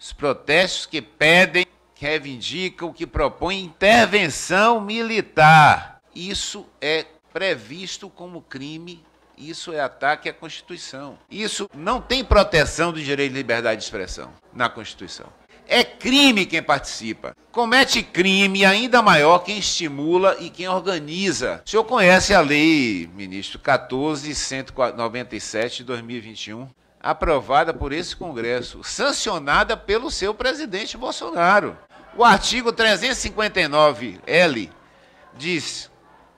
Os protestos que pedem, que reivindicam, que propõem intervenção militar. Isso é previsto como crime, isso é ataque à Constituição. Isso não tem proteção do direito de liberdade de expressão na Constituição. É crime quem participa. Comete crime ainda maior quem estimula e quem organiza. O senhor conhece a lei, ministro, 14197 de 2021? aprovada por esse Congresso, sancionada pelo seu presidente Bolsonaro. O artigo 359-L diz: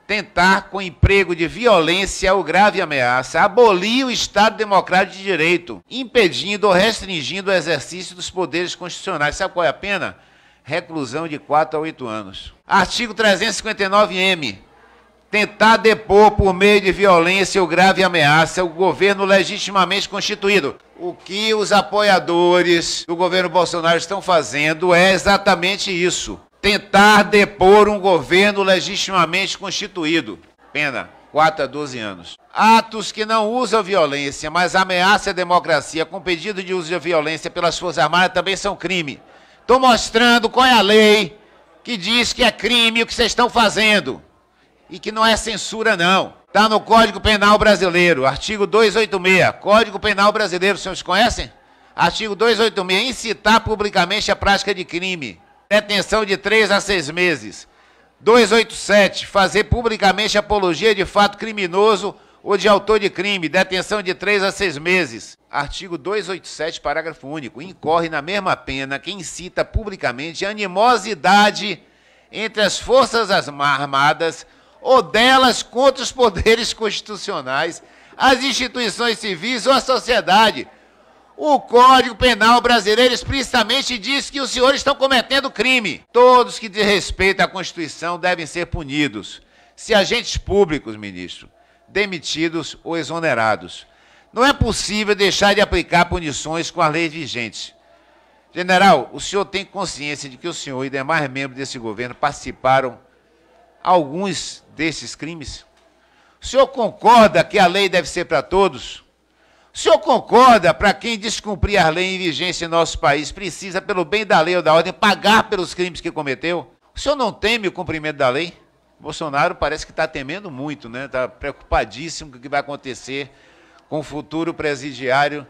tentar com emprego de violência ou grave ameaça abolir o Estado Democrático de Direito, impedindo ou restringindo o exercício dos poderes constitucionais. Sabe qual é a pena? Reclusão de 4 a 8 anos. Artigo 359-M tentar depor por meio de violência ou grave ameaça o governo legitimamente constituído. O que os apoiadores do governo Bolsonaro estão fazendo é exatamente isso: tentar depor um governo legitimamente constituído. Pena, 4 a 12 anos. Atos que não usam violência, mas ameaçam a democracia com pedido de uso de violência pelas Forças Armadas também são crime. Estou mostrando qual é a lei que diz que é crime o que vocês estão fazendo e que não é censura, não. Está no Código Penal Brasileiro, artigo 286. Código Penal Brasileiro, vocês conhecem? Artigo 286. Incitar publicamente a prática de crime. Detenção de três a seis meses. 287. Fazer publicamente apologia de fato criminoso ou de autor de crime, detenção de três a seis meses. Artigo 287, parágrafo único. Incorre na mesma pena quem incita publicamente animosidade entre as forças armadas ou delas contra os poderes constitucionais, as instituições civis ou a sociedade. O Código Penal brasileiro explicitamente diz que os senhores estão cometendo crime. Todos que desrespeitam a Constituição devem ser punidos. Se agentes públicos, ministro, demitidos ou exonerados. Não é possível deixar de aplicar punições com as leis vigentes. General, o senhor tem consciência de que o senhor e demais membros desse governo participaram alguns desses crimes? O senhor concorda que a lei deve ser para todos? O senhor concorda para quem descumprir a lei em vigência em nosso país precisa, pelo bem da lei ou da ordem, pagar pelos crimes que cometeu? O senhor não teme o cumprimento da lei? Bolsonaro parece que está temendo muito, né? Está preocupadíssimo com o que vai acontecer com o futuro presidiário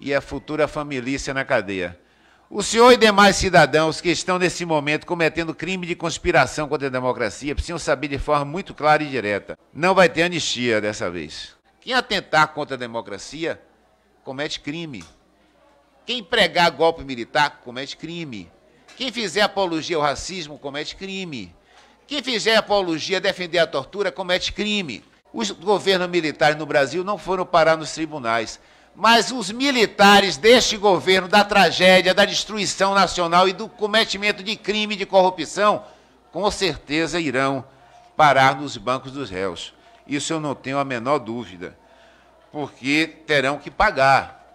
e a futura família na cadeia. O senhor e demais cidadãos que estão nesse momento cometendo crime de conspiração contra a democracia precisam saber de forma muito clara e direta. Não vai ter anistia dessa vez. Quem atentar contra a democracia comete crime. Quem pregar golpe militar comete crime. Quem fizer apologia ao racismo comete crime. Quem fizer apologia a defender a tortura comete crime. Os governos militares no Brasil não foram parar nos tribunais mas os militares deste governo, da tragédia, da destruição nacional e do cometimento de crime e de corrupção, com certeza irão parar nos bancos dos réus. Isso eu não tenho a menor dúvida, porque terão que pagar.